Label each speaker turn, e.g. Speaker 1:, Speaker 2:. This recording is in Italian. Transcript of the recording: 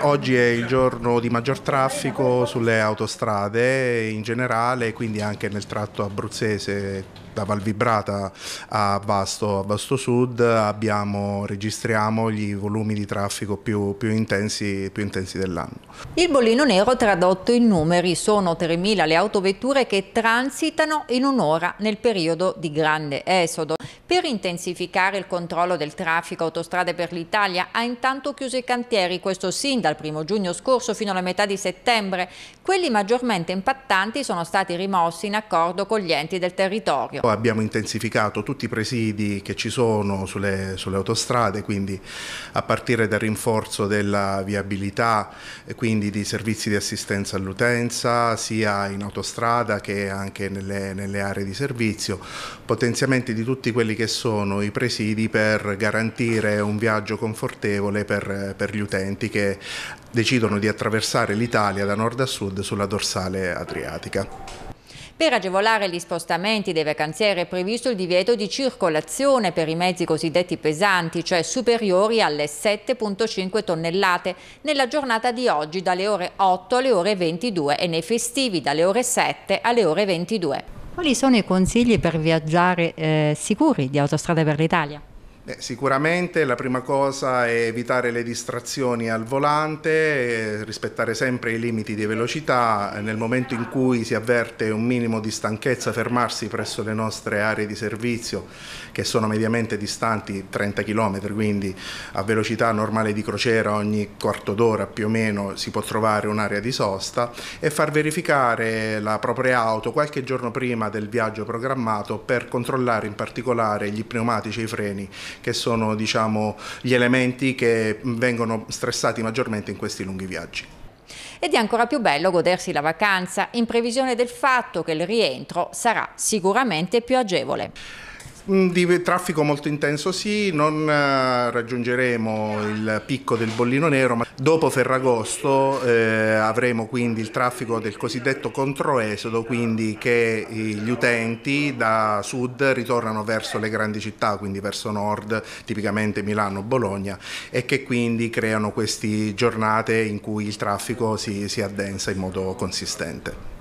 Speaker 1: Oggi è il giorno di maggior traffico sulle autostrade in generale, quindi anche nel tratto abruzzese da Valvibrata a Vasto, a Vasto Sud abbiamo, registriamo gli volumi di traffico più, più, intensi, più intensi dell'anno.
Speaker 2: Il bollino nero tradotto in numeri sono 3.000 le autovetture che transitano in un'ora nel periodo di grande esodo. Per intensificare il controllo del traffico Autostrade per l'Italia ha intanto chiuso i cantieri di questo SIN dal primo giugno scorso fino alla metà di settembre. Quelli maggiormente impattanti sono stati rimossi in accordo con gli enti del territorio.
Speaker 1: Abbiamo intensificato tutti i presidi che ci sono sulle, sulle autostrade, quindi a partire dal rinforzo della viabilità, quindi di servizi di assistenza all'utenza, sia in autostrada che anche nelle, nelle aree di servizio, potenziamenti di tutti quelli che sono i presidi per garantire un viaggio confortevole per, per gli utenti presenti che decidono di attraversare l'Italia da nord a sud sulla dorsale adriatica.
Speaker 2: Per agevolare gli spostamenti dei vacanzieri è previsto il divieto di circolazione per i mezzi cosiddetti pesanti, cioè superiori alle 7,5 tonnellate, nella giornata di oggi dalle ore 8 alle ore 22 e nei festivi dalle ore 7 alle ore 22. Quali sono i consigli per viaggiare eh, sicuri di Autostrada per l'Italia?
Speaker 1: Beh, sicuramente la prima cosa è evitare le distrazioni al volante, eh, rispettare sempre i limiti di velocità, eh, nel momento in cui si avverte un minimo di stanchezza fermarsi presso le nostre aree di servizio che sono mediamente distanti 30 km, quindi a velocità normale di crociera ogni quarto d'ora più o meno si può trovare un'area di sosta e far verificare la propria auto qualche giorno prima del viaggio programmato per controllare in particolare gli pneumatici e i freni che sono diciamo, gli elementi che vengono stressati maggiormente in questi lunghi viaggi
Speaker 2: ed è ancora più bello godersi la vacanza in previsione del fatto che il rientro sarà sicuramente più agevole.
Speaker 1: Mm, di traffico molto intenso sì, non eh, raggiungeremo il picco del bollino nero, ma dopo Ferragosto eh, avremo quindi il traffico del cosiddetto controesodo, quindi che gli utenti da sud ritornano verso le grandi città, quindi verso nord, tipicamente Milano, Bologna, e che quindi creano queste giornate in cui il traffico si, si addensa in modo consistente.